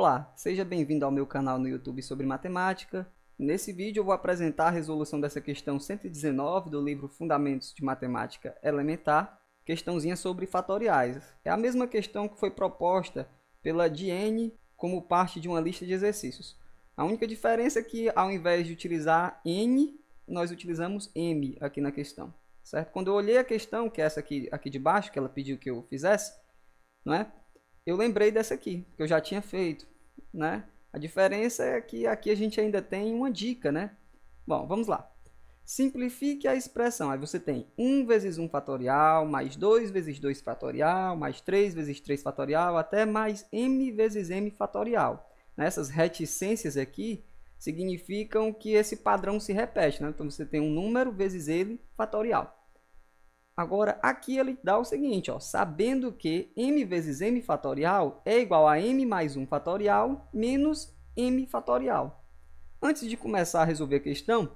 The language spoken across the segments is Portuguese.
Olá, seja bem-vindo ao meu canal no YouTube sobre matemática. Nesse vídeo eu vou apresentar a resolução dessa questão 119 do livro Fundamentos de Matemática Elementar, questãozinha sobre fatoriais. É a mesma questão que foi proposta pela Diene como parte de uma lista de exercícios. A única diferença é que ao invés de utilizar n, nós utilizamos m aqui na questão, certo? Quando eu olhei a questão, que é essa aqui, aqui de baixo, que ela pediu que eu fizesse, não é? eu lembrei dessa aqui, que eu já tinha feito, né? A diferença é que aqui a gente ainda tem uma dica, né? Bom, vamos lá. Simplifique a expressão. Aí você tem 1 vezes 1 fatorial, mais 2 vezes 2 fatorial, mais 3 vezes 3 fatorial, até mais m vezes m fatorial. Né? Essas reticências aqui significam que esse padrão se repete. Né? Então, você tem um número vezes ele fatorial. Agora, aqui ele dá o seguinte, ó, sabendo que m vezes m fatorial é igual a m mais 1 fatorial menos m fatorial. Antes de começar a resolver a questão,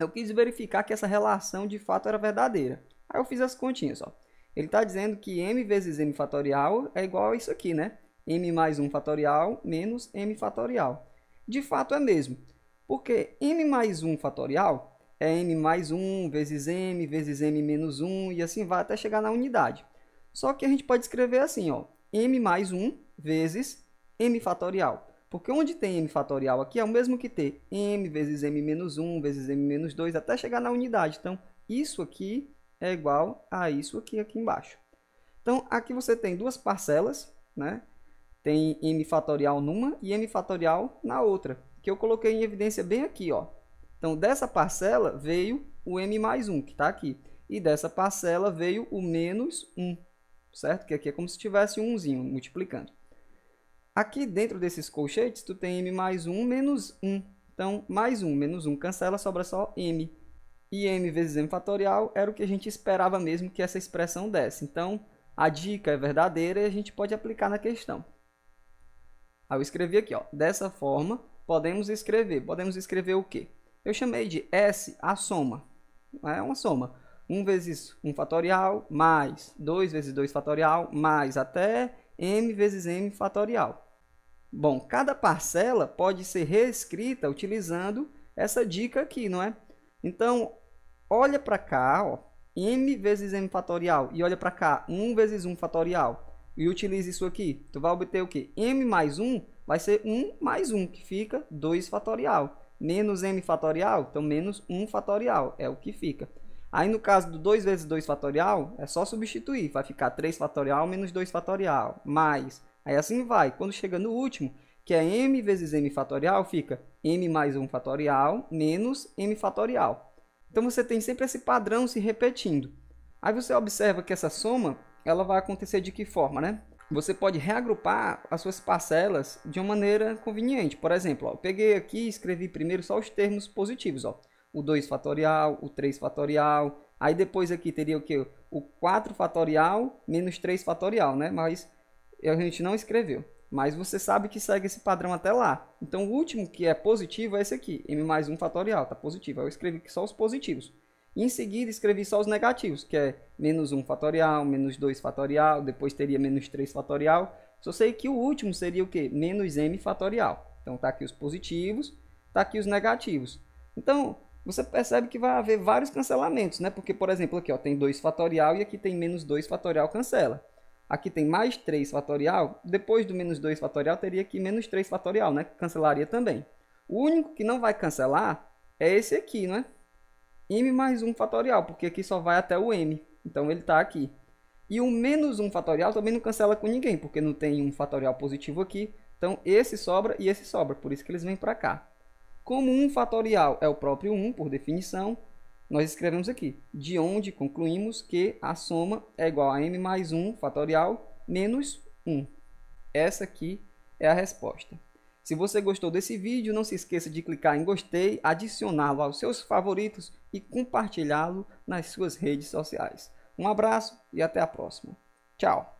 eu quis verificar que essa relação de fato era verdadeira. Aí eu fiz as continhas, ó. Ele está dizendo que m vezes m fatorial é igual a isso aqui, né? m mais 1 fatorial menos m fatorial. De fato é mesmo, porque m mais 1 fatorial é m mais 1 vezes m, vezes m menos 1, e assim vai até chegar na unidade. Só que a gente pode escrever assim, ó, m mais 1 vezes m fatorial. Porque onde tem m fatorial aqui é o mesmo que ter m vezes m menos 1 vezes m menos 2 até chegar na unidade. Então, isso aqui é igual a isso aqui, aqui embaixo. Então, aqui você tem duas parcelas, né? Tem m fatorial numa e m fatorial na outra, que eu coloquei em evidência bem aqui, ó. Então, dessa parcela veio o M mais 1, que está aqui. E dessa parcela veio o menos 1, certo? Que aqui é como se tivesse umzinho multiplicando. Aqui dentro desses colchetes, tu tem M mais 1 menos 1. Então, mais 1 menos 1 cancela, sobra só M. E M vezes M fatorial era o que a gente esperava mesmo que essa expressão desse. Então, a dica é verdadeira e a gente pode aplicar na questão. Aí ah, eu escrevi aqui, ó, dessa forma, podemos escrever. Podemos escrever o quê? Eu chamei de S a soma. É uma soma. 1 vezes 1 fatorial, mais 2 vezes 2 fatorial, mais até m vezes m fatorial. Bom, cada parcela pode ser reescrita utilizando essa dica aqui, não é? Então, olha para cá, ó, m vezes m fatorial, e olha para cá, 1 vezes 1 fatorial, e utiliza isso aqui. Tu vai obter o quê? m mais 1 vai ser 1 mais 1, que fica 2 fatorial menos n fatorial, então menos 1 fatorial, é o que fica. Aí no caso do 2 vezes 2 fatorial, é só substituir, vai ficar 3 fatorial menos 2 fatorial, mais, aí assim vai. Quando chega no último, que é m vezes m fatorial, fica m mais 1 fatorial menos m fatorial. Então você tem sempre esse padrão se repetindo. Aí você observa que essa soma, ela vai acontecer de que forma, né? você pode reagrupar as suas parcelas de uma maneira conveniente. Por exemplo, ó, eu peguei aqui e escrevi primeiro só os termos positivos, ó, o 2 fatorial, o 3 fatorial, aí depois aqui teria o que? O 4 fatorial menos 3 fatorial, né? Mas a gente não escreveu. Mas você sabe que segue esse padrão até lá. Então o último que é positivo é esse aqui, m mais 1 fatorial, tá positivo. Eu escrevi que só os positivos. E em seguida escrevi só os negativos, que é menos 1 fatorial, menos 2 fatorial, depois teria menos 3 fatorial. Só sei que o último seria o quê? Menos m fatorial. Então tá aqui os positivos, tá aqui os negativos. Então, você percebe que vai haver vários cancelamentos, né? Porque, por exemplo, aqui ó, tem 2 fatorial e aqui tem menos 2 fatorial cancela. Aqui tem mais 3 fatorial, depois do menos 2 fatorial teria aqui menos 3 fatorial, né? Cancelaria também. O único que não vai cancelar é esse aqui, né? m mais 1 fatorial, porque aqui só vai até o m. Então ele está aqui. E o menos 1 fatorial também não cancela com ninguém, porque não tem um fatorial positivo aqui. Então esse sobra e esse sobra, por isso que eles vêm para cá. Como 1 fatorial é o próprio 1, por definição, nós escrevemos aqui, de onde concluímos que a soma é igual a m mais 1 fatorial menos 1. Essa aqui é a resposta. Se você gostou desse vídeo, não se esqueça de clicar em gostei, adicioná-lo aos seus favoritos e compartilhá-lo nas suas redes sociais. Um abraço e até a próxima. Tchau!